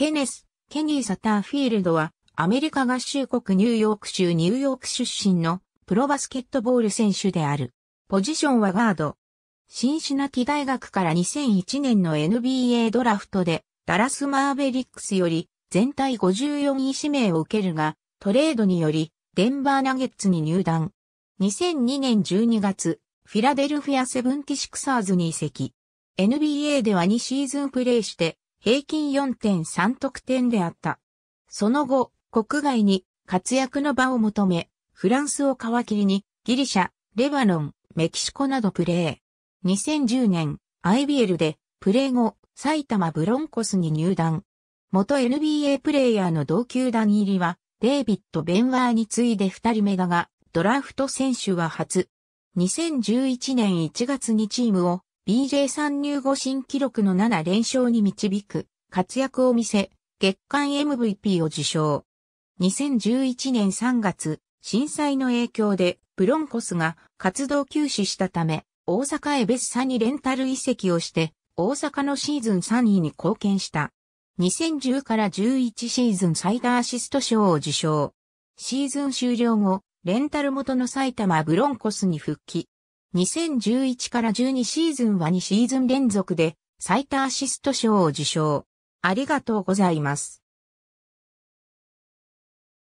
ケネス、ケニー・サターフィールドは、アメリカ合衆国ニューヨーク州ニューヨーク出身のプロバスケットボール選手である。ポジションはガード。シンシナティ大学から2001年の NBA ドラフトで、ダラス・マーベリックスより全体54位指名を受けるが、トレードにより、デンバーナゲッツに入団。2002年12月、フィラデルフィア・セブンティシクサーズに移籍。NBA では2シーズンプレーして、平均4.3得点であった。その後、国外に活躍の場を求め、フランスを皮切りに、ギリシャ、レバノン、メキシコなどプレー。2010年、IBL で、プレー後、埼玉ブロンコスに入団。元 NBA プレイヤーの同級団入りは、デイビッド・ベンワーに次いで二人目だが、ドラフト選手は初。2011年1月にチームを BJ 参入後新記録の7連勝に導く活躍を見せ、月間 MVP を受賞。2011年3月、震災の影響でブロンコスが活動休止したため、大阪へ別サにレンタル移籍をして、大阪のシーズン3位に貢献した。2010から11シーズン最多アシスト賞を受賞。シーズン終了後、レンタル元の埼玉ブロンコスに復帰。2011から12シーズンは2シーズン連続で最多アシスト賞を受賞。ありがとうございます。